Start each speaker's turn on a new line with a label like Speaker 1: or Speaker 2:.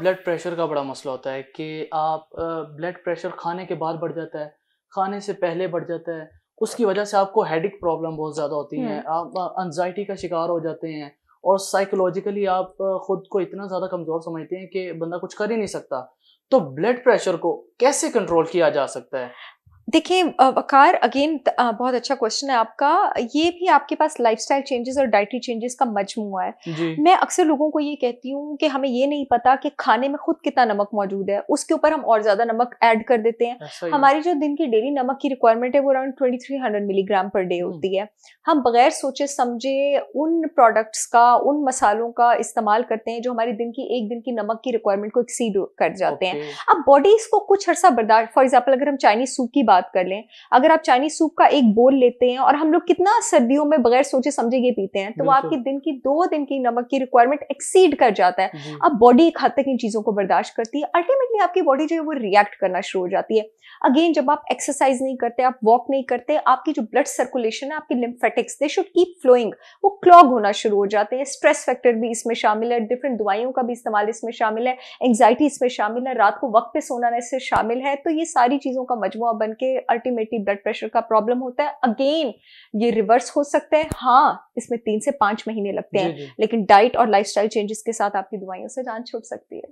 Speaker 1: Blood pressure का बड़ा मसला होता है कि आप ब्लड प्रेशर खाने के बाद बढ़ जाता है खाने से पहले बढ़ जाता है उसकी वजह से आपको हेडिक प्रॉब्लम बहुत ज़्यादा होती है हम्म। आप अनजाइटी का शिकार हो जाते हैं और साइकोलॉजिकली आप खुद को इतना ज़्यादा कमज़ोर समझते हैं कि बंदा कुछ कर ही नहीं सकता तो ब्लड प्रेशर को कैसे कंट्रोल किया जा सकता है
Speaker 2: देखिए वकार अगेन बहुत अच्छा क्वेश्चन है आपका ये भी आपके पास लाइफस्टाइल चेंजेस और डाइटरी चेंजेस का मजमुआ है मैं अक्सर लोगों को ये कहती हूँ कि हमें ये नहीं पता कि खाने में खुद कितना नमक मौजूद है उसके ऊपर हम और ज्यादा नमक ऐड कर देते हैं हमारी जो दिन की डेली नमक की रिक्वायरमेंट है वो around twenty three hundred milligram per day होती है हम बगैर सोचे समझे उन प्रोडक्ट्स का उन मसालों का इस्तेमाल करते हैं जो हमारी दिन की एक दिन की नमक की रिक्वायरमेंट को एक्सीड कर जाते हैं अब बॉडी इसको कुछ अर्सा बर्दाश्त फॉर एग्जाम्पल अगर हम चाइनीज सूप की बात कर लें अगर आप चाइनीज सूप का एक बोल लेते हैं और हम लोग कितना सर्दियों में बगैर सोचे समझे ये पीते हैं तो आपकी दिन की दो दिन की नमक की रिक्वायरमेंट एक्सीड कर जाता है अब बॉडी एक हद तक इन चीज़ों को बर्दाश्त करती है अल्टीमेटली आपकी बॉडी जो है वो रिएक्ट करना शुरू हो जाती है अगेन जब आप एक्सरसाइज नहीं करते आप वॉक नहीं करते आपकी जो ब्लड सर्कुलेशन है आपकी lymphatics they should keep flowing वो क्लॉग होना शुरू हो जाते हैं स्ट्रेस फैक्टर भी इसमें शामिल है डिफरेंट दवाइयों का भी इस्तेमाल इसमें शामिल है एंगजाइटी इसमें शामिल है रात को वक्त पे सोना इससे शामिल है तो ये सारी चीज़ों का मजमुआ बन करके अल्टीमेटली ब्लड प्रेशर का प्रॉब्लम होता है अगेन ये रिवर्स हो सकता है हाँ इसमें तीन से पांच महीने लगते हैं लेकिन डाइट और लाइफ चेंजेस के साथ आपकी दवाइयों से जान छूट सकती है